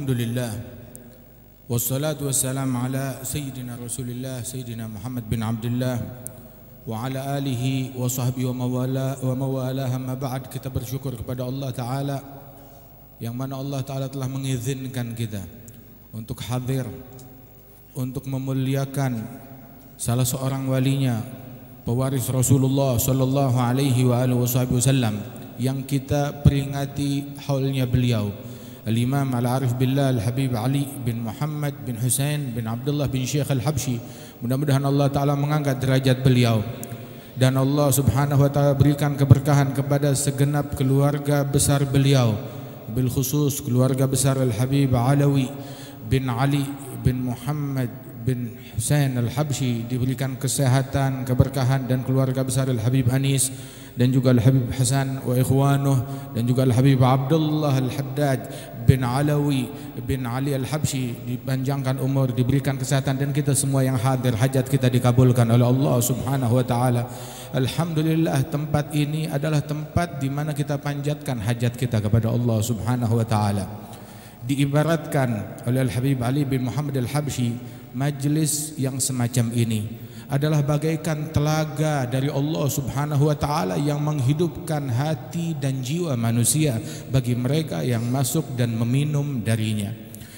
Alhamdulillah Wassalatu wassalamu ala Sayyidina Rasulullah Sayyidina Muhammad bin Abdullah Wa ala alihi wa sahbihi wa mawala Wa mawala hamma ba'd kepada Allah Ta'ala Yang mana Allah Ta'ala telah mengizinkan kita Untuk hadir Untuk memuliakan Salah seorang walinya Pewaris Rasulullah Sallallahu alaihi wa alihi wasallam Yang kita peringati haulnya beliau الإمام Al-Arif Billah Al-Habib Ali bin Muhammad bin Hussein bin Abdullah bin Syekh Al-Habsyi mudah-mudahan Allah Ta'ala mengangkat derajat beliau dan Allah Subhanahu Wa Ta'ala berikan keberkahan kepada segenap keluarga besar beliau bil khusus keluarga besar Al-Habib Alawi bin Ali bin Muhammad bin Husain al Habshi diberikan kesehatan, keberkahan dan keluarga besar Al-Habib Anis dan juga Al-Habib Hasan wa ikhwanuh dan juga Al-Habib Abdullah Al-Haddad bin Alawi bin Ali al Habshi dipanjangkan umur, diberikan kesehatan dan kita semua yang hadir hajat kita dikabulkan oleh Allah Subhanahu wa taala. Alhamdulillah tempat ini adalah tempat di mana kita panjatkan hajat kita kepada Allah Subhanahu wa taala. Diibaratkan oleh Al-Habib Ali bin Muhammad al Habshi majlis yang semacam ini adalah bagaikan telaga dari Allah Subhanahu wa taala yang menghidupkan hati dan jiwa manusia bagi mereka yang masuk dan meminum darinya.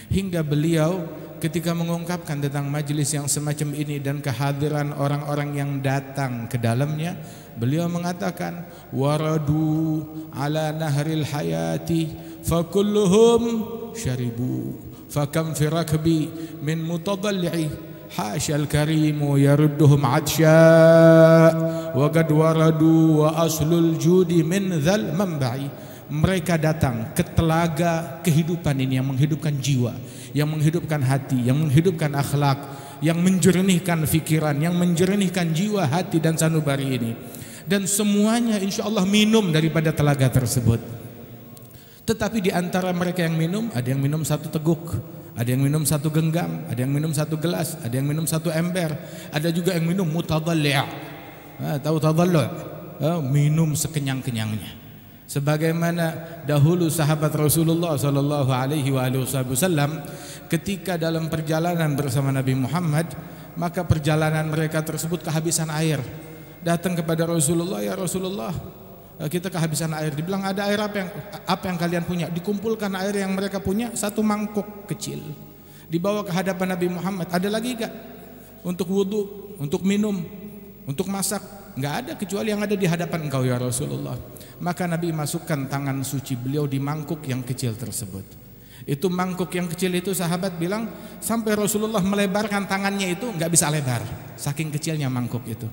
Hingga beliau ketika mengungkapkan tentang majlis yang semacam ini dan kehadiran orang-orang yang datang ke dalamnya, beliau mengatakan waradu ala nahril hayati fakulluhum syaribu فكم في ركبي من متضلعي حاشا الكريم يردهم عدشاء وقد وردوا وأصل الجود من ذا المنبع mereka datang ke telaga kehidupan ini yang menghidupkan jiwa, yang menghidupkan hati, yang menghidupkan akhlak, yang menjernihkan pikiran, yang menjernihkan jiwa, hati dan sanubari ini. Dan semuanya insya Allah minum daripada telaga tersebut. Tetapi di antara mereka yang minum, ada yang minum satu teguk, ada yang minum satu genggam, ada yang minum satu gelas, ada yang minum satu ember, ada juga yang minum mutadalli'. Ah, tahu tadallu'? minum sekenyang-kenyangnya. Sebagaimana dahulu sahabat Rasulullah sallallahu alaihi wasallam ketika dalam perjalanan bersama Nabi Muhammad, maka perjalanan mereka tersebut kehabisan air. Datang kepada Rasulullah, "Ya Rasulullah, Eh, kita kehabisan air. Dibilang ada air apa yang apa yang kalian punya? Dikumpulkan air yang mereka punya satu mangkuk kecil. Dibawa ke hadapan Nabi Muhammad. Ada lagi enggak? Untuk wudhu, untuk minum, untuk masak. Enggak ada kecuali yang ada di hadapan engkau ya Rasulullah. Maka Nabi masukkan tangan suci beliau di mangkuk yang kecil tersebut. Itu mangkuk yang kecil itu sahabat bilang sampai Rasulullah melebarkan tangannya itu enggak bisa lebar. Saking kecilnya mangkuk itu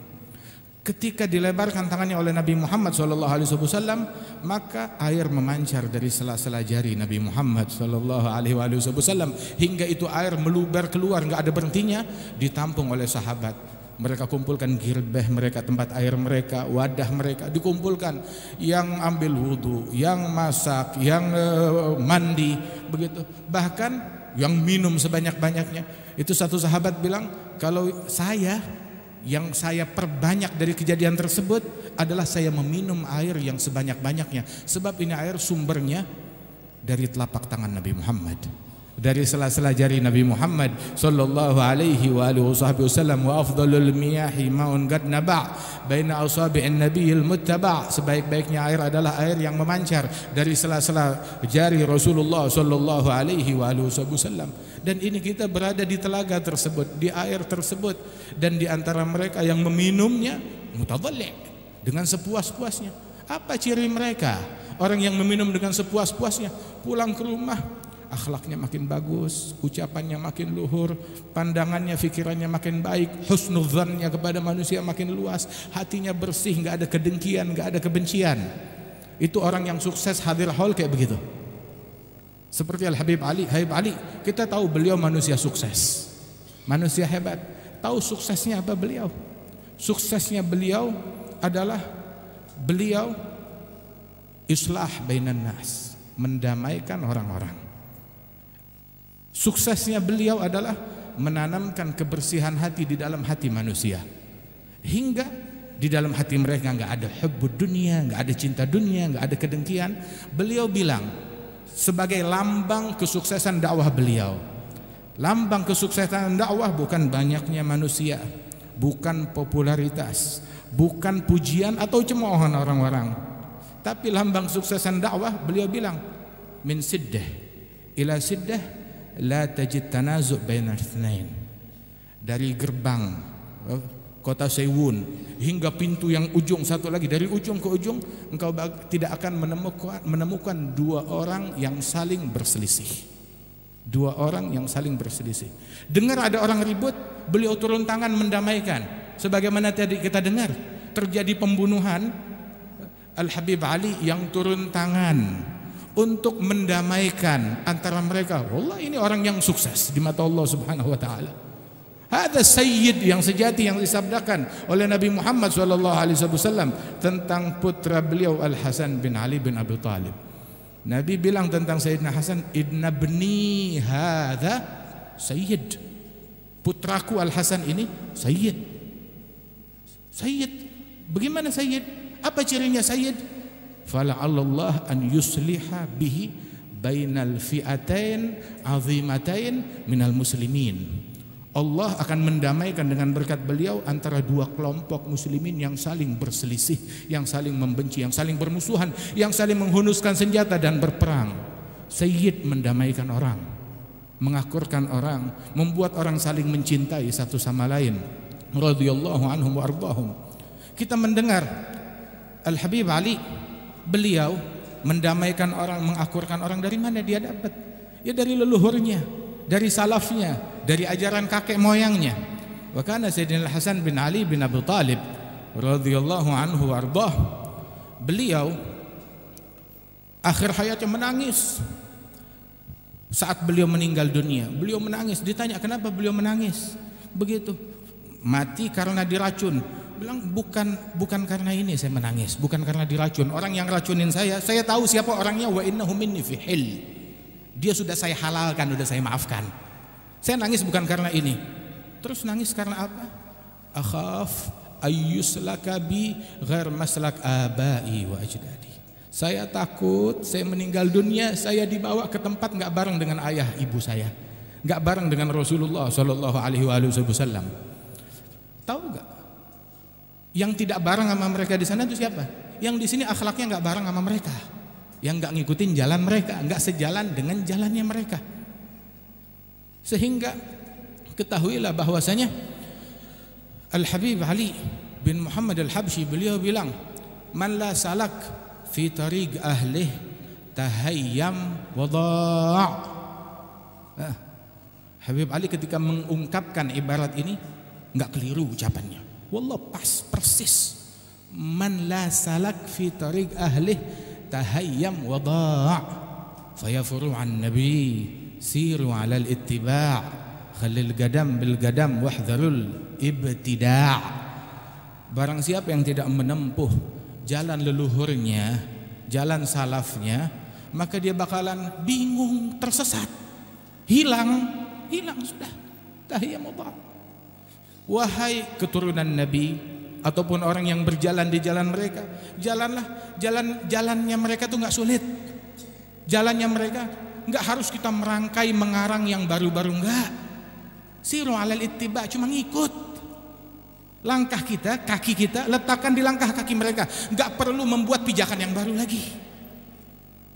ketika dilebarkan tangannya oleh Nabi Muhammad Shallallahu alaihi wasallam maka air memancar dari sela-sela jari Nabi Muhammad Shallallahu alaihi wasallam hingga itu air meluber keluar nggak ada berhentinya ditampung oleh sahabat mereka kumpulkan girbeh mereka tempat air mereka wadah mereka dikumpulkan yang ambil wudhu yang masak yang eh, mandi begitu bahkan yang minum sebanyak-banyaknya itu satu sahabat bilang kalau saya yang saya perbanyak dari kejadian tersebut adalah saya meminum air yang sebanyak-banyaknya sebab ini air sumbernya dari telapak tangan Nabi Muhammad dari sela-sela jari Nabi Muhammad sallallahu alaihi wa alihi wasallam wa afdalul miyahi maun qad naba' baina asabi'in nabiyil muttaba' sebaik-baiknya air adalah air yang memancar dari sela-sela jari Rasulullah sallallahu alaihi wa alihi wasallam dan ini kita berada di telaga tersebut di air tersebut dan di antara mereka yang meminumnya mutadhalli' dengan sepuas-puasnya apa ciri mereka orang yang meminum dengan sepuas-puasnya pulang ke rumah akhlaknya makin bagus, ucapannya makin luhur, pandangannya, pikirannya makin baik, husnudzannya kepada manusia makin luas, hatinya bersih, nggak ada kedengkian, nggak ada kebencian. Itu orang yang sukses hadir hall kayak begitu. Seperti Al Habib Ali, Habib Ali, kita tahu beliau manusia sukses. Manusia hebat. Tahu suksesnya apa beliau? Suksesnya beliau adalah beliau islah bainan nas, mendamaikan orang-orang Suksesnya beliau adalah menanamkan kebersihan hati di dalam hati manusia. Hingga di dalam hati mereka nggak ada hubbud dunia, nggak ada cinta dunia, nggak ada kedengkian. Beliau bilang sebagai lambang kesuksesan dakwah beliau. Lambang kesuksesan dakwah bukan banyaknya manusia, bukan popularitas, bukan pujian atau cemoohan orang-orang. Tapi lambang suksesan dakwah beliau bilang min siddah ila siddah la tajid tanazuk bainal Dari gerbang eh, kota Sewun hingga pintu yang ujung satu lagi dari ujung ke ujung engkau tidak akan menemukan menemukan dua orang yang saling berselisih dua orang yang saling berselisih dengar ada orang ribut beliau turun tangan mendamaikan sebagaimana tadi kita dengar terjadi pembunuhan eh, Al Habib Ali yang turun tangan untuk mendamaikan antara mereka. Allah ini orang yang sukses di mata Allah Subhanahu wa taala. Ada sayyid yang sejati yang disabdakan oleh Nabi Muhammad SAW tentang putra beliau Al Hasan bin Ali bin Abi Talib. Nabi bilang tentang Sayyidina Hasan, Idna bni hadha sayyid. Putraku Al Hasan ini sayyid. Sayyid. Bagaimana sayyid? Apa cirinya sayyid? fala'allallah an yusliha bihi bainal fi'atain azimatain minal muslimin Allah akan mendamaikan dengan berkat beliau antara dua kelompok muslimin yang saling berselisih, yang saling membenci, yang saling bermusuhan, yang saling menghunuskan senjata dan berperang. Sayyid mendamaikan orang, mengakurkan orang, membuat orang saling mencintai satu sama lain. Radhiyallahu anhum wa arbahum. Kita mendengar Al Habib Ali beliau mendamaikan orang, mengakurkan orang dari mana dia dapat? Ya dari leluhurnya, dari salafnya, dari ajaran kakek moyangnya. Wa kana Sayyidina Hasan bin Ali bin Abi Talib radhiyallahu anhu arbah beliau akhir hayatnya menangis saat beliau meninggal dunia beliau menangis ditanya kenapa beliau menangis begitu mati karena diracun bilang bukan bukan karena ini saya menangis, bukan karena diracun. Orang yang racunin saya, saya tahu siapa orangnya wa inna humin fihil. Dia sudah saya halalkan, sudah saya maafkan. Saya nangis bukan karena ini. Terus nangis karena apa? Akhaf ayus lakabi ghair maslak abai wa ajdadi. Saya takut saya meninggal dunia, saya dibawa ke tempat nggak bareng dengan ayah ibu saya, nggak bareng dengan Rasulullah sallallahu Alaihi Wasallam. Tahu enggak yang tidak bareng sama mereka di sana itu siapa? Yang di sini akhlaknya nggak bareng sama mereka, yang nggak ngikutin jalan mereka, nggak sejalan dengan jalannya mereka. Sehingga ketahuilah bahwasanya Al Habib Ali bin Muhammad Al Habshi beliau bilang, "Man la salak fi tariq ahlih tahayyam wada'." Ah, Habib Ali ketika mengungkapkan ibarat ini nggak keliru ucapannya. Wallah pas persis. Man la salak fi tariq ahlih tahayyam wada' fayafuru an nabi siru ala al-ittiba' khalil gadam bil gadam wahdharul ibtida' Barang siapa yang tidak menempuh jalan leluhurnya, jalan salafnya, maka dia bakalan bingung, tersesat, hilang, hilang sudah. Tahiyamullah. Wahai keturunan Nabi ataupun orang yang berjalan di jalan mereka, jalanlah jalan jalannya mereka tuh nggak sulit. Jalannya mereka nggak harus kita merangkai mengarang yang baru-baru nggak. Siru alal ittiba cuma ngikut. Langkah kita, kaki kita letakkan di langkah kaki mereka. Nggak perlu membuat pijakan yang baru lagi.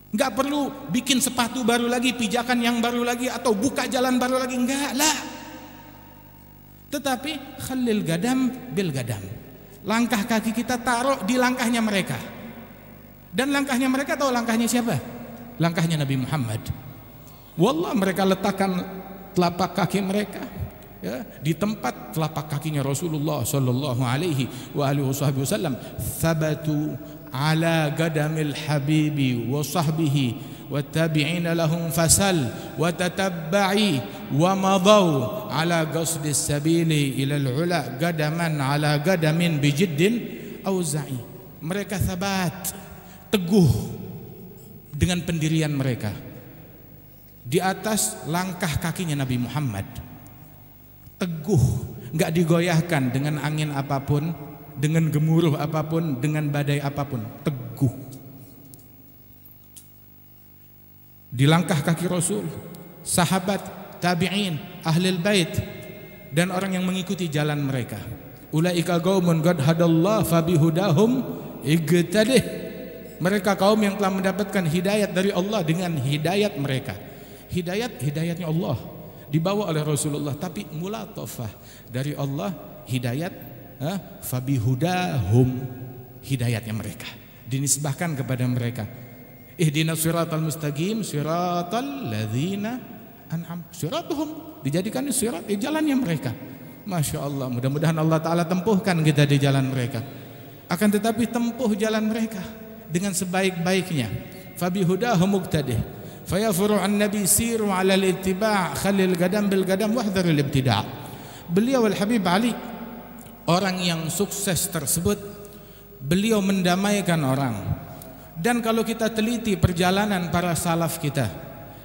Nggak perlu bikin sepatu baru lagi, pijakan yang baru lagi atau buka jalan baru lagi enggak lah. Tetapi khalil gadam bil gadam. Langkah kaki kita taruh di langkahnya mereka. Dan langkahnya mereka tahu langkahnya siapa? Langkahnya Nabi Muhammad. Wallah mereka letakkan telapak kaki mereka ya, di tempat telapak kakinya Rasulullah sallallahu alaihi wa alihi wasallam thabatu ala gadamil habibi wa sahbihi wattabi'ina lahum fasal wa tatabba'i wa madaw ala qasdis sabili ilal ula gadaman ala gadamin bijiddin mereka sabat teguh dengan pendirian mereka di atas langkah kakinya Nabi Muhammad teguh nggak digoyahkan dengan angin apapun dengan gemuruh apapun dengan badai apapun teguh di langkah kaki Rasul, sahabat, tabi'in, ahlul bait dan orang yang mengikuti jalan mereka. Ulaika qaumun qad hadallah fabihudahum igtadih. Mereka kaum yang telah mendapatkan hidayat dari Allah dengan hidayat mereka. Hidayat hidayatnya Allah dibawa oleh Rasulullah tapi mulatofah dari Allah hidayat Fabi Hudahum, hidayatnya mereka dinisbahkan kepada mereka Ihdina siratal mustaqim siratal ladzina an'am. Siratuhum dijadikan sirat di jalannya mereka. Masya Allah, mudah-mudahan Allah Ta'ala tempuhkan kita di jalan mereka. Akan tetapi tempuh jalan mereka dengan sebaik-baiknya. Fabi hudahu muqtadih. Fayafuru an nabi siru ala al-ittiba' khalil gadam bil gadam al ibtida'. Beliau Al-Habib Ali orang yang sukses tersebut beliau mendamaikan orang dan kalau kita teliti perjalanan para salaf kita,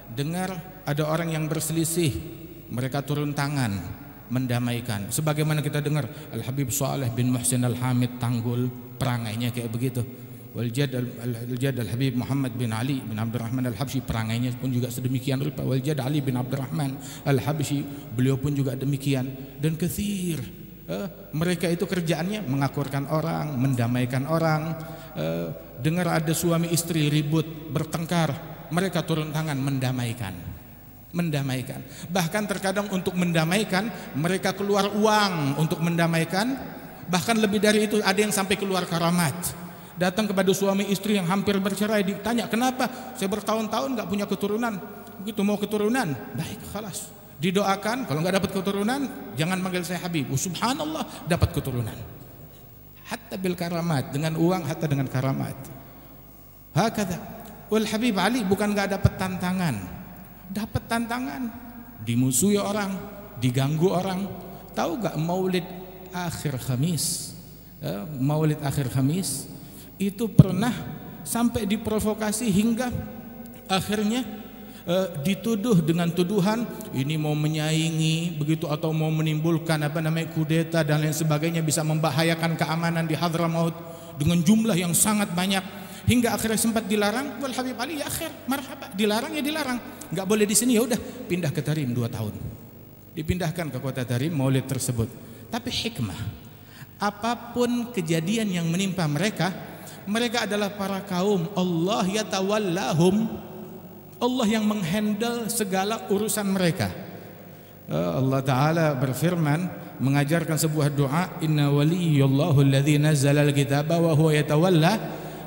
dengar ada orang yang berselisih, mereka turun tangan mendamaikan. Sebagaimana kita dengar Al Habib Saleh bin Muhsin Al Hamid Tanggul perangainya kayak begitu. Waljad Al-Jad Al-Habib Muhammad bin Ali bin Abdurrahman Al-Habsyi perangainya pun juga sedemikian rupa Waljad Ali bin Abdurrahman Al-Habsyi beliau pun juga demikian dan kesir eh, mereka itu kerjaannya mengakurkan orang mendamaikan orang eh, dengar ada suami istri ribut, bertengkar, mereka turun tangan mendamaikan. Mendamaikan. Bahkan terkadang untuk mendamaikan, mereka keluar uang untuk mendamaikan. Bahkan lebih dari itu ada yang sampai keluar karamat. Datang kepada suami istri yang hampir bercerai ditanya, "Kenapa? Saya bertahun-tahun gak punya keturunan." Begitu mau keturunan, baik, khalas, Didoakan, kalau nggak dapat keturunan, jangan manggil saya Habib. Oh, subhanallah, dapat keturunan hatta bil karamat dengan uang hatta dengan karamat kata, wal habib ali bukan nggak dapat tantangan dapat tantangan dimusuhi orang diganggu orang tahu nggak maulid akhir khamis eh, maulid akhir khamis itu pernah sampai diprovokasi hingga akhirnya Eh, dituduh dengan tuduhan ini mau menyaingi begitu atau mau menimbulkan apa namanya kudeta dan lain sebagainya bisa membahayakan keamanan di Hadramaut dengan jumlah yang sangat banyak hingga akhirnya sempat dilarang wal Habib Ali ya akhir marhaba dilarang ya dilarang nggak boleh di sini ya udah pindah ke Tarim dua tahun dipindahkan ke kota Tarim maulid tersebut tapi hikmah apapun kejadian yang menimpa mereka mereka adalah para kaum Allah ya tawallahum Allah yang menghandle segala urusan mereka. Eh, Allah Ta'ala berfirman mengajarkan sebuah doa inna waliyallahu alladhi nazzala alkitaba wa huwa yatawalla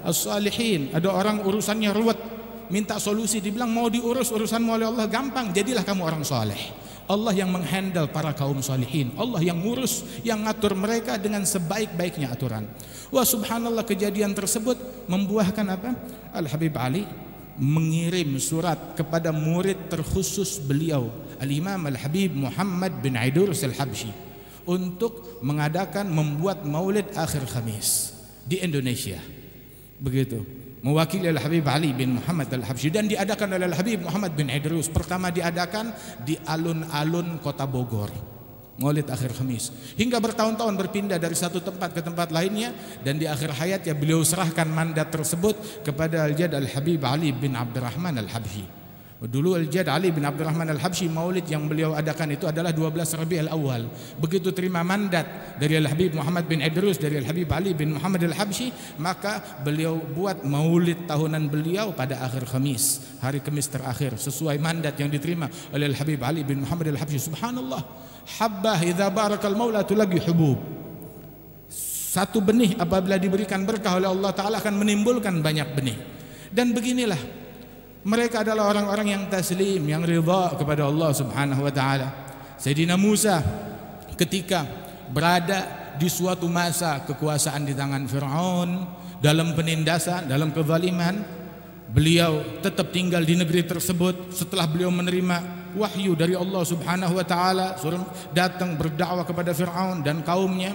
as-salihin ada orang urusannya ruwet minta solusi dibilang mau diurus urusanmu oleh Allah gampang jadilah kamu orang saleh. Allah yang menghandle para kaum salihin Allah yang ngurus yang ngatur mereka dengan sebaik-baiknya aturan wah subhanallah kejadian tersebut membuahkan apa Al-Habib Ali mengirim surat kepada murid terkhusus beliau Al-Imam Al-Habib Muhammad bin Aidurus Al-Habsyi untuk mengadakan membuat maulid akhir Khamis di Indonesia begitu mewakili Al-Habib Ali bin Muhammad Al-Habsyi dan diadakan oleh Al-Habib Muhammad bin Idrus pertama diadakan di alun-alun kota Bogor maulid akhir Khamis hingga bertahun-tahun berpindah dari satu tempat ke tempat lainnya dan di akhir hayatnya beliau serahkan mandat tersebut kepada Al-Jad Al-Habib Ali bin Abdurrahman Al-Habhi Dulu Al-Jad Ali bin Abdurrahman al Habshi maulid yang beliau adakan itu adalah 12 Rabiul Awal. Begitu terima mandat dari Al-Habib Muhammad bin Idrus dari Al-Habib Ali bin Muhammad al Habshi, maka beliau buat maulid tahunan beliau pada akhir Kamis, hari Kamis terakhir sesuai mandat yang diterima oleh Al-Habib Ali bin Muhammad al Habshi. Subhanallah. Habbah idza barakal maula tulagi hubub. Satu benih apabila diberikan berkah oleh Allah taala akan menimbulkan banyak benih. Dan beginilah mereka adalah orang-orang yang taslim, yang ridha kepada Allah Subhanahu wa taala. Sayyidina Musa ketika berada di suatu masa kekuasaan di tangan Firaun dalam penindasan, dalam kezaliman, beliau tetap tinggal di negeri tersebut setelah beliau menerima wahyu dari Allah Subhanahu wa taala suruh datang berdakwah kepada Firaun dan kaumnya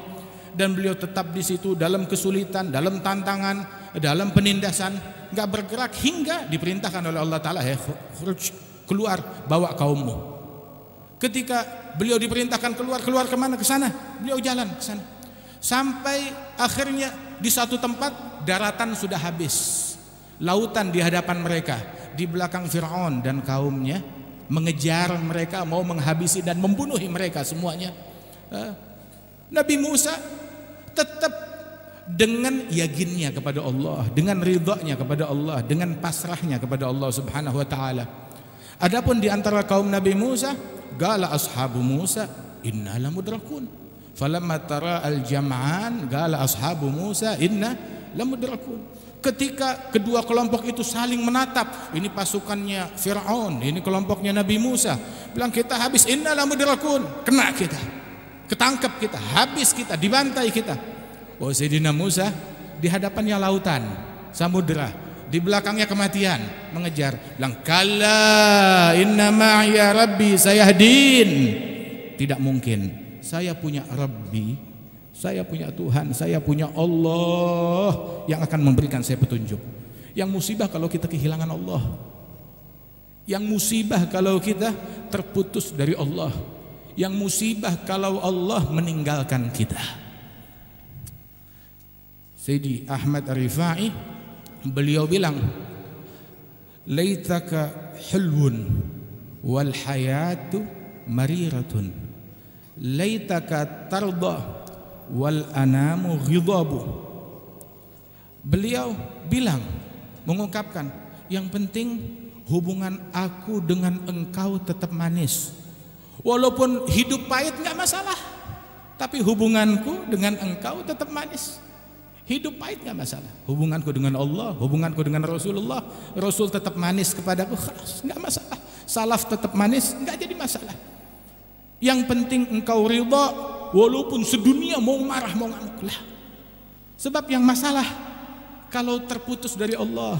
dan beliau tetap di situ dalam kesulitan, dalam tantangan dalam penindasan, nggak bergerak hingga diperintahkan oleh Allah Taala ya keluar bawa kaummu. Ketika beliau diperintahkan keluar keluar kemana ke sana, beliau jalan ke sana. Sampai akhirnya di satu tempat daratan sudah habis, lautan di hadapan mereka, di belakang Fir'aun dan kaumnya mengejar mereka mau menghabisi dan membunuh mereka semuanya. Eh, Nabi Musa tetap dengan yakinnya kepada Allah, dengan ridhonya kepada Allah, dengan pasrahnya kepada Allah Subhanahu wa taala. Adapun di antara kaum Nabi Musa, gala ashabu Musa inna lamudrakun. Falamma tara al-jam'an gala ashabu Musa inna lamudrakun. Ketika kedua kelompok itu saling menatap, ini pasukannya Firaun, ini kelompoknya Nabi Musa, bilang kita habis inna lamudrakun, kena kita. Ketangkap kita, habis kita, dibantai kita. Oh Sayyidina Musa di hadapannya lautan, samudera, di belakangnya kematian, mengejar. Bilang, "Kalla inna ma'ya rabbi hadin Tidak mungkin. Saya punya Rabbi, saya punya Tuhan, saya punya Allah yang akan memberikan saya petunjuk. Yang musibah kalau kita kehilangan Allah. Yang musibah kalau kita terputus dari Allah. Yang musibah kalau Allah meninggalkan kita. Sayyidi Ahmad Rifai beliau bilang laitaka hulwun wal hayatu mariratun laitaka tarda wal anamu ghidabu beliau bilang mengungkapkan yang penting hubungan aku dengan engkau tetap manis walaupun hidup pahit nggak masalah tapi hubunganku dengan engkau tetap manis Hidup pahit nggak masalah. Hubunganku dengan Allah, hubunganku dengan Rasulullah, Rasul tetap manis kepadaku, keras, nggak masalah. Salaf tetap manis, nggak jadi masalah. Yang penting engkau ridho, walaupun sedunia mau marah mau ngamuk lah. Sebab yang masalah kalau terputus dari Allah,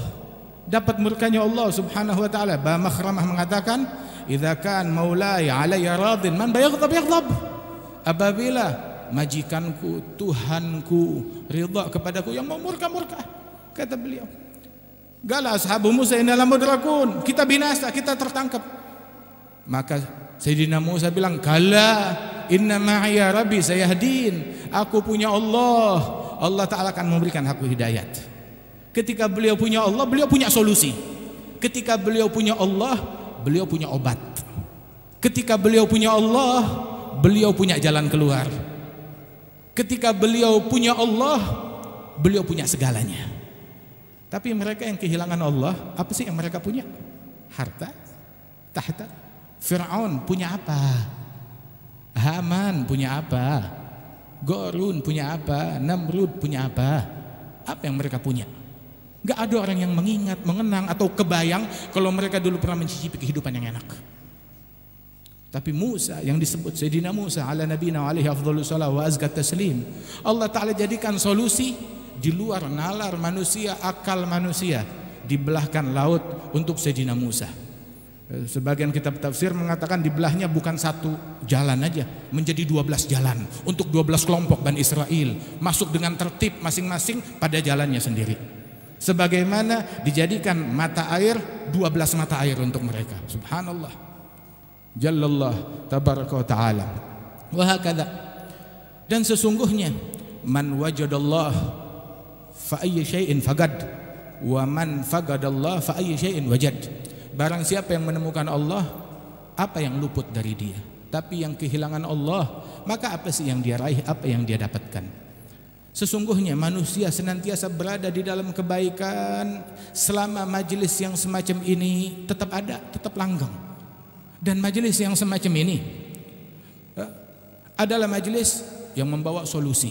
dapat murkanya Allah Subhanahu wa taala. Ba Makhramah mengatakan, "Idza kan maulaya alayya radin, man bayaghdab yaghdab." Apabila majikanku, Tuhanku, ridha kepadaku yang memurka-murka. Kata beliau. Gala ashabu Musa dalam mudrakun. Kita binasa, kita tertangkap. Maka Sayyidina Musa bilang, Gala inna ma'ya rabbi sayahdin. Aku punya Allah. Allah Ta'ala akan memberikan aku hidayat. Ketika beliau punya Allah, beliau punya solusi. Ketika beliau punya Allah, beliau punya obat. Ketika beliau punya Allah, beliau punya jalan keluar. Ketika beliau punya Allah, beliau punya segalanya. Tapi mereka yang kehilangan Allah, apa sih yang mereka punya? Harta, tahta. Firaun punya apa? Haman punya apa? Gorun punya apa? Namrud punya apa? Apa yang mereka punya? Gak ada orang yang mengingat, mengenang atau kebayang kalau mereka dulu pernah mencicipi kehidupan yang enak. Tapi Musa yang disebut Sayyidina Musa ala nabina alaihi afdhalus salam wa azkat taslim. Allah Ta'ala jadikan solusi di luar nalar manusia, akal manusia. Dibelahkan laut untuk Sayyidina Musa. Eh, sebagian kitab tafsir mengatakan dibelahnya bukan satu jalan aja, menjadi 12 jalan untuk 12 kelompok Bani Israel, masuk dengan tertib masing-masing pada jalannya sendiri. Sebagaimana dijadikan mata air 12 mata air untuk mereka. Subhanallah. Jallallah tabaraka wa ta'ala wa hakadha dan sesungguhnya man wajadallah fa ayyi syai'in fagad wa man fagadallah fa ayyi syai'in wajad barang siapa yang menemukan Allah apa yang luput dari dia tapi yang kehilangan Allah maka apa sih yang dia raih apa yang dia dapatkan Sesungguhnya manusia senantiasa berada di dalam kebaikan selama majelis yang semacam ini tetap ada, tetap langgeng. Dan majelis yang semacam ini eh, adalah majelis yang membawa solusi,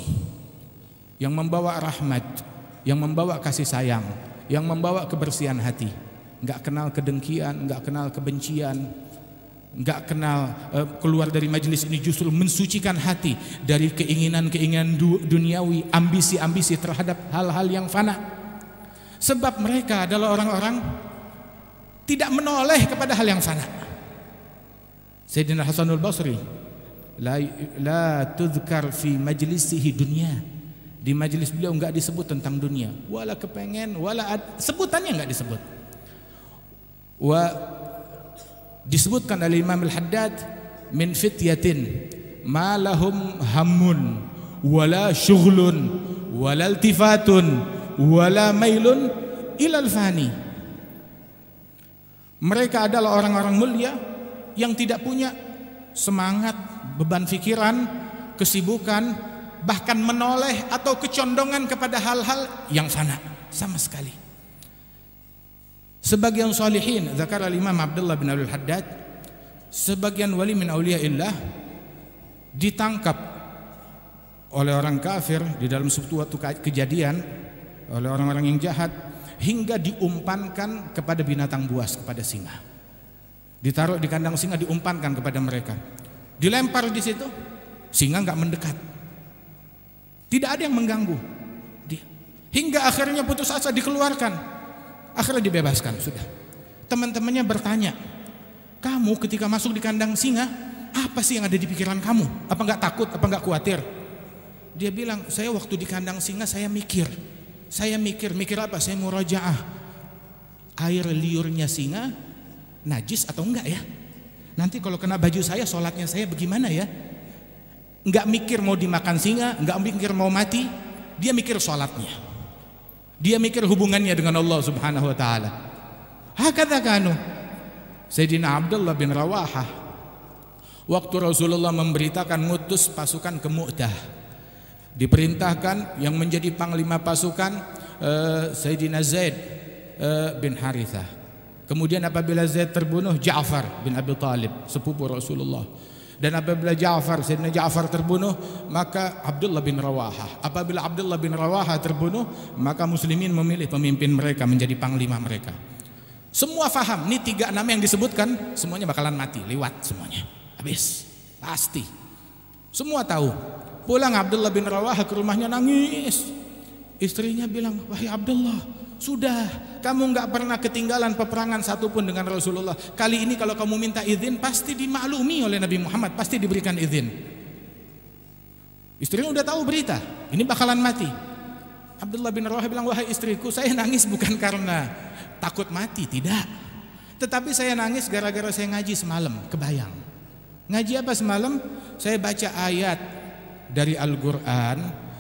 yang membawa rahmat, yang membawa kasih sayang, yang membawa kebersihan hati. Enggak kenal kedengkian, enggak kenal kebencian, enggak kenal eh, keluar dari majelis ini justru mensucikan hati dari keinginan-keinginan duniawi, ambisi-ambisi terhadap hal-hal yang fana. Sebab mereka adalah orang-orang tidak menoleh kepada hal yang fana. Sayyidina Hasanul Basri la, la tuzkar fi majlisihi dunia di majlis beliau enggak disebut tentang dunia wala kepengen wala ad, sebutannya enggak disebut wa disebutkan oleh Imam Al-Haddad min fityatin ma lahum hammun wala syughlun wala iltifatun wala mailun ilal fani mereka adalah orang-orang mulia yang tidak punya semangat, beban pikiran, kesibukan, bahkan menoleh atau kecondongan kepada hal-hal yang fana sama sekali. Sebagian salihin, zakar al-imam Abdullah bin Abdul Haddad, sebagian wali min illah ditangkap oleh orang kafir di dalam suatu kejadian oleh orang-orang yang jahat hingga diumpankan kepada binatang buas kepada singa. Ditaruh di kandang singa diumpankan kepada mereka. Dilempar di situ, singa nggak mendekat. Tidak ada yang mengganggu. Dia. Hingga akhirnya putus asa dikeluarkan. Akhirnya dibebaskan sudah. Teman-temannya bertanya, kamu ketika masuk di kandang singa, apa sih yang ada di pikiran kamu? Apa nggak takut? Apa nggak khawatir? Dia bilang, saya waktu di kandang singa saya mikir. Saya mikir, mikir apa? Saya mau murajaah. Air liurnya singa najis atau enggak ya? Nanti kalau kena baju saya, sholatnya saya bagaimana ya? Enggak mikir mau dimakan singa, enggak mikir mau mati, dia mikir sholatnya. Dia mikir hubungannya dengan Allah subhanahu wa ta'ala. Hakata kanu. Sayyidina Abdullah bin Rawaha. Waktu Rasulullah memberitakan ngutus pasukan ke Mu'tah. Diperintahkan yang menjadi panglima pasukan uh, Sayyidina Zaid uh, bin Harithah Kemudian apabila Zaid terbunuh Ja'far bin Abi Talib sepupu Rasulullah. Dan apabila Ja'far, Sayyidina Ja'far terbunuh, maka Abdullah bin Rawaha. Apabila Abdullah bin Rawaha terbunuh, maka muslimin memilih pemimpin mereka menjadi panglima mereka. Semua faham, ini tiga nama yang disebutkan, semuanya bakalan mati, lewat semuanya. Habis, pasti. Semua tahu. Pulang Abdullah bin Rawaha ke rumahnya nangis. Istrinya bilang, wahai Abdullah, sudah, kamu nggak pernah ketinggalan peperangan satupun dengan Rasulullah. Kali ini kalau kamu minta izin, pasti dimaklumi oleh Nabi Muhammad, pasti diberikan izin. Istrinya udah tahu berita, ini bakalan mati. Abdullah bin Rawah bilang, wahai istriku, saya nangis bukan karena takut mati, tidak. Tetapi saya nangis gara-gara saya ngaji semalam, kebayang. Ngaji apa semalam? Saya baca ayat dari Al-Quran,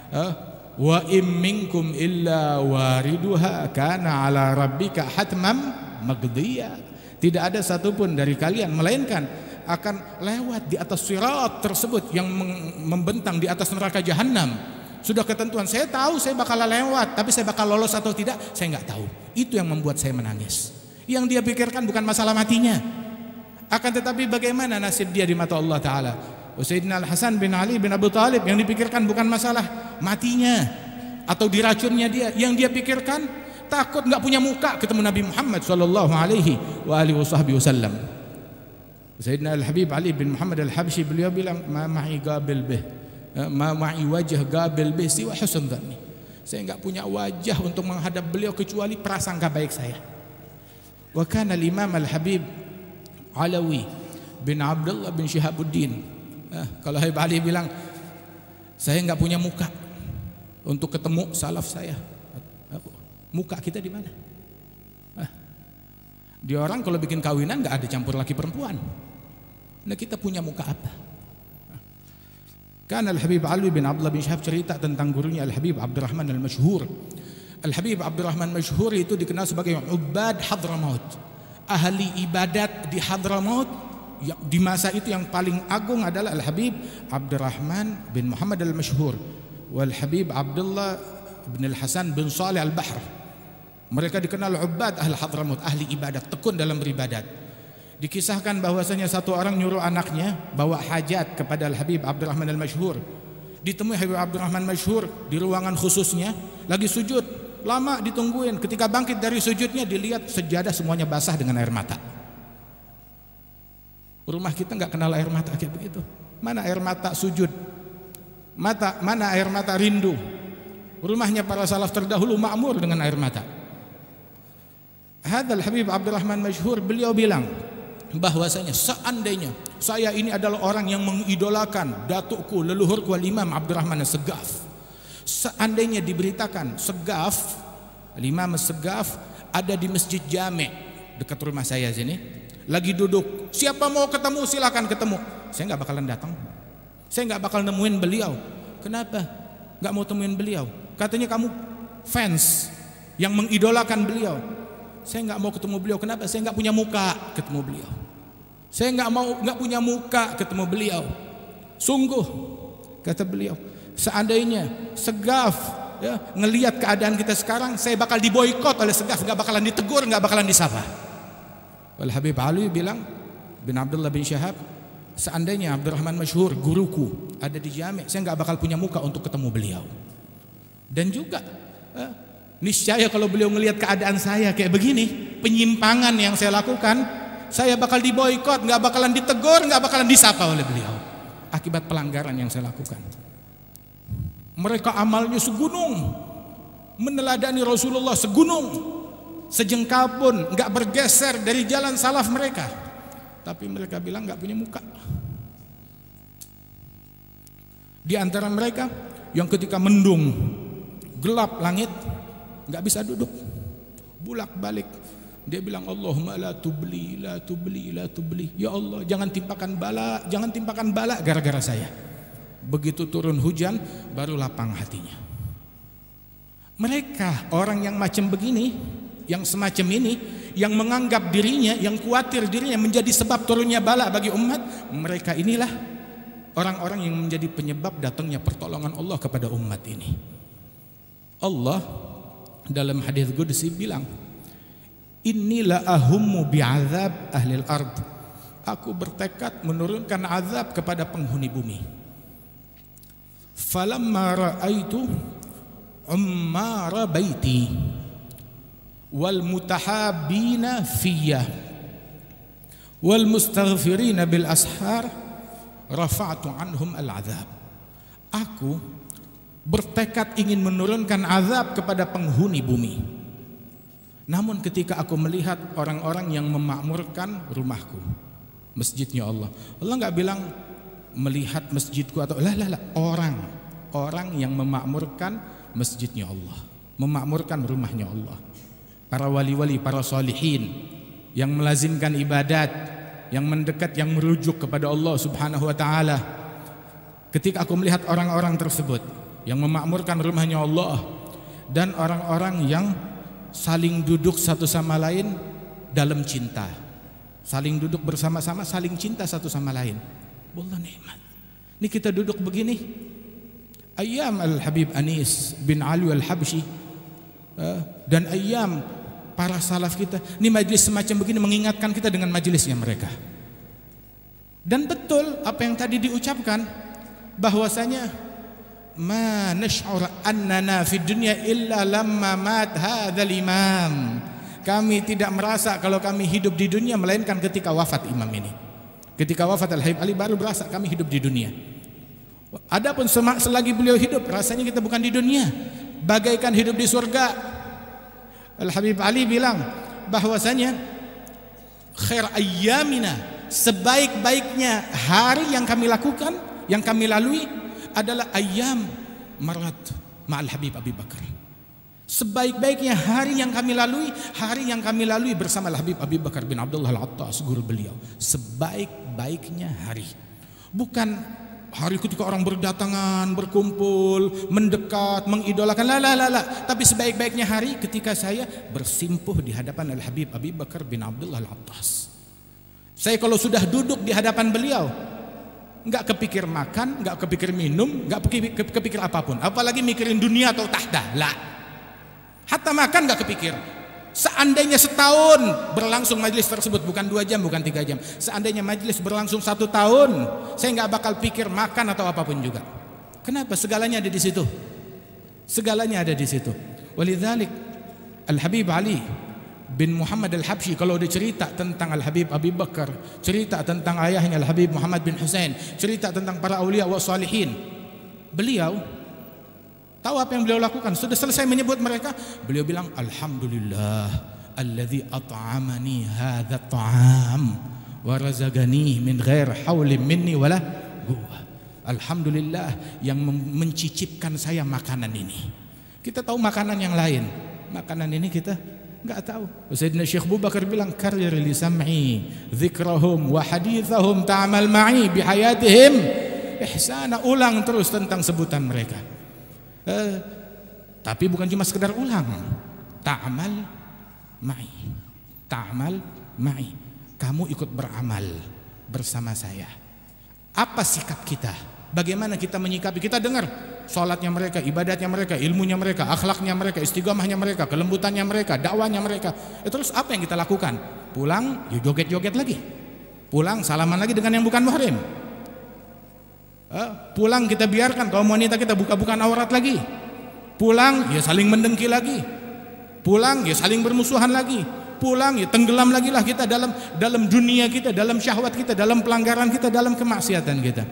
eh, wa minkum illa wariduha kana ala rabbika hatmam magdiya tidak ada satupun dari kalian melainkan akan lewat di atas sirat tersebut yang membentang di atas neraka jahanam sudah ketentuan saya tahu saya bakal lewat tapi saya bakal lolos atau tidak saya nggak tahu itu yang membuat saya menangis yang dia pikirkan bukan masalah matinya akan tetapi bagaimana nasib dia di mata Allah Ta'ala Sayyidina Al-Hasan bin Ali bin Abu Talib yang dipikirkan bukan masalah matinya atau diracunnya dia yang dia pikirkan takut nggak punya muka ketemu Nabi Muhammad sallallahu alaihi wa alihi wasallam Sayyidina Al-Habib Ali bin Muhammad Al-Habsyi beliau bilang ma ma'i qabil bih eh, ma ma'i wajh qabil bih siwa husn dhanni saya nggak punya wajah untuk menghadap beliau kecuali prasangka baik saya wa kana al-imam al-habib Alawi bin Abdullah bin Syihabuddin Nah, kalau Habib Ali bilang, saya nggak punya muka untuk ketemu salaf saya. Muka kita di mana? Nah, di orang kalau bikin kawinan nggak ada campur laki perempuan. Nah kita punya muka apa? kan Al-Habib Ali bin Abdullah bin Syahab cerita tentang gurunya Al-Habib Abdurrahman Al-Masyhur. Al-Habib Abdurrahman Masyhur itu dikenal sebagai Ubad Hadramaut. Ahli ibadat di Hadramaut Ya, di masa itu yang paling agung adalah Al Habib Abdurrahman bin Muhammad Al Mashhur wal Habib Abdullah bin Al Hasan bin Saleh Al Bahr. Mereka dikenal ubad ahli hadramut, ahli ibadat, tekun dalam beribadat. Dikisahkan bahwasanya satu orang nyuruh anaknya bawa hajat kepada Al Habib Abdurrahman Al Mashhur. Ditemui Habib Abdurrahman Mashhur di ruangan khususnya lagi sujud. Lama ditungguin, ketika bangkit dari sujudnya dilihat sejadah semuanya basah dengan air mata. Rumah kita nggak kenal air mata kayak begitu. Mana air mata sujud? Mata mana air mata rindu? Rumahnya para salaf terdahulu makmur dengan air mata. Hadal Habib Abdurrahman Majhur beliau bilang bahwasanya seandainya saya ini adalah orang yang mengidolakan datukku leluhurku Imam Abdurrahman Segaf. Seandainya diberitakan Segaf, Imam Segaf ada di Masjid Jame dekat rumah saya sini, lagi duduk. Siapa mau ketemu silahkan ketemu. Saya nggak bakalan datang. Saya nggak bakal nemuin beliau. Kenapa? Nggak mau temuin beliau. Katanya kamu fans yang mengidolakan beliau. Saya nggak mau ketemu beliau. Kenapa? Saya nggak punya muka ketemu beliau. Saya nggak mau nggak punya muka ketemu beliau. Sungguh kata beliau, seandainya segaf ya, ngelihat keadaan kita sekarang, saya bakal diboykot oleh segaf, nggak bakalan ditegur, nggak bakalan disapa. Wal Habib Ali bilang bin Abdullah bin Syahab, seandainya Abdurrahman Masyhur guruku ada di Jami, saya nggak bakal punya muka untuk ketemu beliau. Dan juga eh, niscaya kalau beliau melihat keadaan saya kayak begini, penyimpangan yang saya lakukan, saya bakal diboykot, nggak bakalan ditegur, nggak bakalan disapa oleh beliau akibat pelanggaran yang saya lakukan. Mereka amalnya segunung, meneladani Rasulullah segunung, sejengkal pun nggak bergeser dari jalan salaf mereka tapi mereka bilang nggak punya muka di antara mereka yang ketika mendung gelap langit nggak bisa duduk bulak balik dia bilang Allahumma la tubli la tubli la tubli ya Allah jangan timpakan bala jangan timpakan bala gara-gara saya begitu turun hujan baru lapang hatinya mereka orang yang macam begini yang semacam ini yang menganggap dirinya yang khawatir dirinya menjadi sebab turunnya bala bagi umat mereka inilah orang-orang yang menjadi penyebab datangnya pertolongan Allah kepada umat ini Allah dalam hadis Qudsi bilang inilah ahummu bi'adzab al ard aku bertekad menurunkan azab kepada penghuni bumi falamma ra'aitu ummar baiti wal mutahabina fiyah wal mustaghfirina bil ashar rafa'tu anhum al azab aku bertekad ingin menurunkan azab kepada penghuni bumi namun ketika aku melihat orang-orang yang memakmurkan rumahku masjidnya Allah Allah nggak bilang melihat masjidku atau lah lah lah orang orang yang memakmurkan masjidnya Allah memakmurkan rumahnya Allah para wali-wali, para salihin yang melazimkan ibadat, yang mendekat, yang merujuk kepada Allah Subhanahu wa taala. Ketika aku melihat orang-orang tersebut yang memakmurkan rumahnya Allah dan orang-orang yang saling duduk satu sama lain dalam cinta. Saling duduk bersama-sama, saling cinta satu sama lain. Wallah nikmat. Ini kita duduk begini. Ayam Al-Habib Anis bin Ali Al-Habsyi eh, dan ayam para salaf kita. Ini majelis semacam begini mengingatkan kita dengan majelisnya mereka. Dan betul apa yang tadi diucapkan bahwasanya ma nash'ur annana fid dunya illa lamma mat hadzal imam. Kami tidak merasa kalau kami hidup di dunia melainkan ketika wafat imam ini. Ketika wafat Al-Habib Ali baru berasa kami hidup di dunia. Adapun selagi beliau hidup rasanya kita bukan di dunia. Bagaikan hidup di surga Al Habib Ali bilang bahwasanya khair ayyamina sebaik-baiknya hari yang kami lakukan, yang kami lalui adalah ayam marat ma'al Habib Abi Bakar. Sebaik-baiknya hari yang kami lalui, hari yang kami lalui bersama Al Habib Abi Bakar bin Abdullah Al-Attas, guru beliau. Sebaik-baiknya hari. Bukan Hari ketika orang berdatangan, berkumpul, mendekat, mengidolakan, la la la Tapi sebaik-baiknya hari ketika saya bersimpuh di hadapan Al Habib Abi Bakar bin Abdullah Al Abbas. Saya kalau sudah duduk di hadapan beliau, nggak kepikir makan, nggak kepikir minum, nggak kepikir, kepikir apapun. Apalagi mikirin dunia atau tahta, lah. Hatta makan nggak kepikir, Seandainya setahun berlangsung majelis tersebut bukan dua jam, bukan tiga jam. Seandainya majelis berlangsung satu tahun, saya nggak bakal pikir makan atau apapun juga. Kenapa? Segalanya ada di situ. Segalanya ada di situ. Walidzalik Al Habib Ali bin Muhammad Al Habsyi kalau dicerita cerita tentang Al Habib Abi Bakar, cerita tentang ayahnya Al Habib Muhammad bin Hussein, cerita tentang para aulia wa salihin. Beliau Tahu apa yang beliau lakukan? Sudah selesai menyebut mereka, beliau bilang alhamdulillah alladzi at'amani hadza ta'am wa razaqani min ghair haulin minni wala quwwah. Alhamdulillah yang mencicipkan saya makanan ini. Kita tahu makanan yang lain. Makanan ini kita nggak tahu. Sayyidina Syekh Abu Bakar bilang karir li sam'i dzikrahum wa hadithahum ta'mal ma'i bihayatihim ihsana ulang terus tentang sebutan mereka eh, tapi bukan cuma sekedar ulang ta'amal ma'i ta'amal ma'i kamu ikut beramal bersama saya apa sikap kita bagaimana kita menyikapi kita dengar sholatnya mereka ibadatnya mereka ilmunya mereka akhlaknya mereka istiqomahnya mereka kelembutannya mereka dakwanya mereka ya, terus apa yang kita lakukan pulang ya joget-joget lagi pulang salaman lagi dengan yang bukan muhrim pulang kita biarkan kaum wanita kita buka-bukaan aurat lagi pulang ya saling mendengki lagi pulang ya saling bermusuhan lagi pulang ya tenggelam lagi lah kita dalam dalam dunia kita dalam syahwat kita dalam pelanggaran kita dalam kemaksiatan kita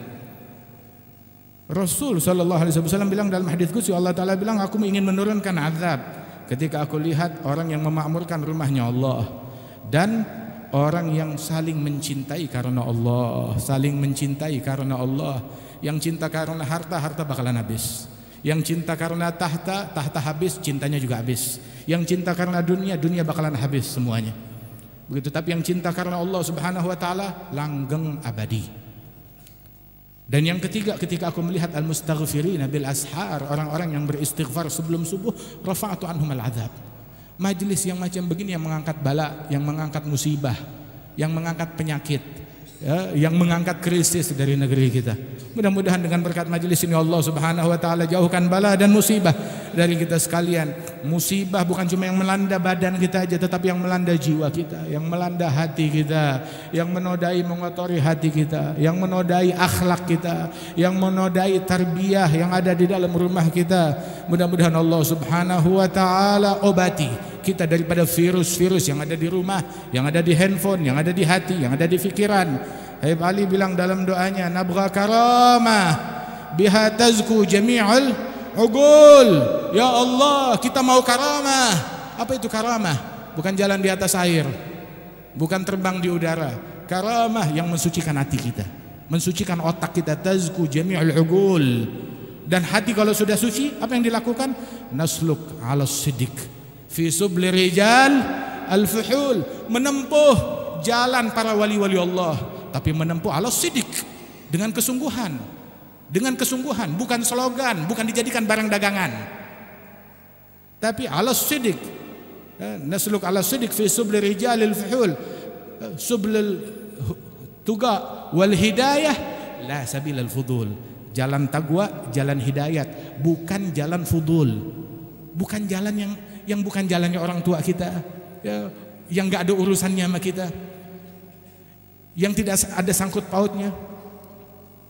Rasul sallallahu Alaihi Wasallam bilang dalam hadis Qudsi Allah Taala bilang aku ingin menurunkan azab ketika aku lihat orang yang memakmurkan rumahnya Allah dan orang yang saling mencintai karena Allah saling mencintai karena Allah yang cinta karena harta, harta bakalan habis. Yang cinta karena tahta, tahta habis, cintanya juga habis. Yang cinta karena dunia, dunia bakalan habis semuanya. Begitu tapi yang cinta karena Allah Subhanahu wa taala langgeng abadi. Dan yang ketiga ketika aku melihat al-mustaghfirina bil ashar, orang-orang yang beristighfar sebelum subuh, rafa'atu anhum al-'adzab. Majlis yang macam begini yang mengangkat bala, yang mengangkat musibah, yang mengangkat penyakit, ya, yang mengangkat krisis dari negeri kita. Mudah-mudahan dengan berkat majelis ini Allah Subhanahu wa taala jauhkan bala dan musibah dari kita sekalian. Musibah bukan cuma yang melanda badan kita aja tetapi yang melanda jiwa kita, yang melanda hati kita, yang menodai mengotori hati kita, yang menodai akhlak kita, yang menodai tarbiyah yang ada di dalam rumah kita. Mudah-mudahan Allah Subhanahu wa taala obati kita daripada virus-virus yang ada di rumah, yang ada di handphone, yang ada di hati, yang ada di pikiran. Habib Ali bilang dalam doanya, nabgha karama biha tazku jamiul ugul. Ya Allah, kita mau karamah. Apa itu karamah? Bukan jalan di atas air. Bukan terbang di udara. Karamah yang mensucikan hati kita, mensucikan otak kita tazku jamiul ugul dan hati kalau sudah suci apa yang dilakukan nasluk ala sidik fi subli rijal al-fuhul menempuh jalan para wali-wali Allah tapi menempuh ala sidik dengan kesungguhan dengan kesungguhan bukan slogan bukan dijadikan barang dagangan tapi ala sidik eh, nasluk ala sidik fi subli rijal al-fuhul eh, sublil tuga wal hidayah la sabil al-fudul jalan tagwa jalan hidayat bukan jalan fudul bukan jalan yang yang bukan jalannya orang tua kita, ya, yang nggak ada urusannya sama kita, yang tidak ada sangkut pautnya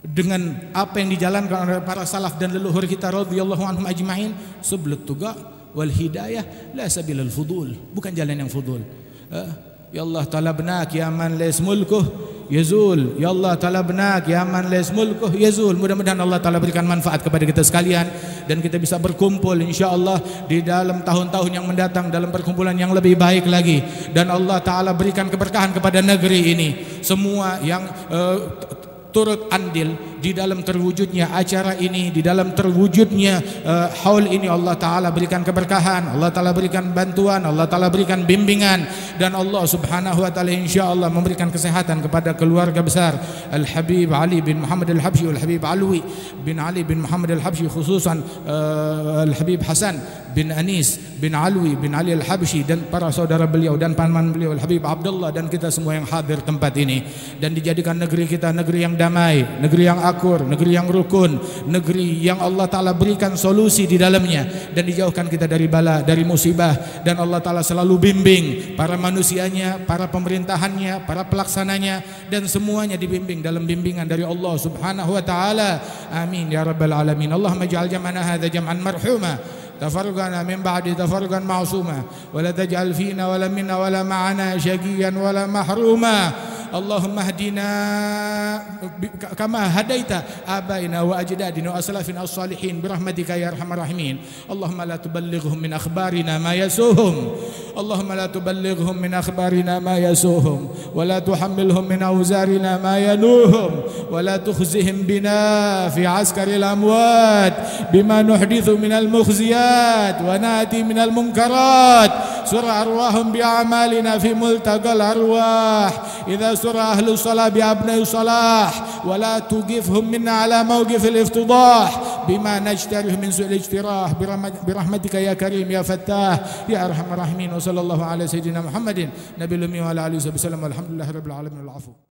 dengan apa yang dijalankan oleh para salaf dan leluhur kita radhiyallahu anhum ajmain sublut tuga wal hidayah la sabilal fudul bukan jalan yang fudul eh, ya Allah ta'ala benak ya man les mulkuh yazul ya Allah taala benak ya man lais mulkuh yazul mudah-mudahan Allah taala berikan manfaat kepada kita sekalian dan kita bisa berkumpul insyaallah di dalam tahun-tahun yang mendatang dalam perkumpulan yang lebih baik lagi dan Allah taala berikan keberkahan kepada negeri ini semua yang uh, turut andil di dalam terwujudnya acara ini di dalam terwujudnya uh, haul ini Allah taala berikan keberkahan Allah taala berikan bantuan Allah taala berikan bimbingan dan Allah Subhanahu wa taala insyaallah memberikan kesehatan kepada keluarga besar Al Habib Ali bin Muhammad Al Habsyi Al Habib Alwi bin Ali bin Muhammad Al Habsyi khususan uh, eh, Al Habib Hasan bin Anis bin Alwi bin Ali Al Habsyi dan para saudara beliau dan paman beliau Al Habib Abdullah dan kita semua yang hadir tempat ini dan dijadikan negeri kita negeri yang damai negeri yang akur, negeri yang rukun, negeri yang Allah Ta'ala berikan solusi di dalamnya dan dijauhkan kita dari bala, dari musibah dan Allah Ta'ala selalu bimbing para manusianya, para pemerintahannya, para pelaksananya dan semuanya dibimbing dalam bimbingan dari Allah Subhanahu Wa Ta'ala amin ya Rabbal Alamin Allahumma ja'al jam'ana hadha jam'an marhumah, تفرقنا من بعد تفرقا معصوما ولا تجعل فينا ولا منا ولا معنا شقيا ولا محروما اللهم اهدنا كما هديت آبائنا وأجدادنا وأسلافنا الصالحين برحمتك يا أرحم الراحمين اللهم لا تبلغهم من أخبارنا ما يسوهم اللهم لا تبلغهم من أخبارنا ما يسوهم ولا تحملهم من أوزارنا ما يلوهم ولا تخزهم بنا في عسكر الأموات بما نحدث من المخزيات ونأتي من المنكرات سر أرواحهم بأعمالنا في ملتقى الأرواح إذا يسر أهل الصلاة بأبناء صلاح ولا توقفهم منا على موقف الافتضاح بما نجتره من سوء الاجتراح برحمتك يا كريم يا فتاح يا أرحم الراحمين وصلى الله على سيدنا محمد نبي الأمي وعلى آله وصحبه وسلم والحمد لله رب العالمين العفو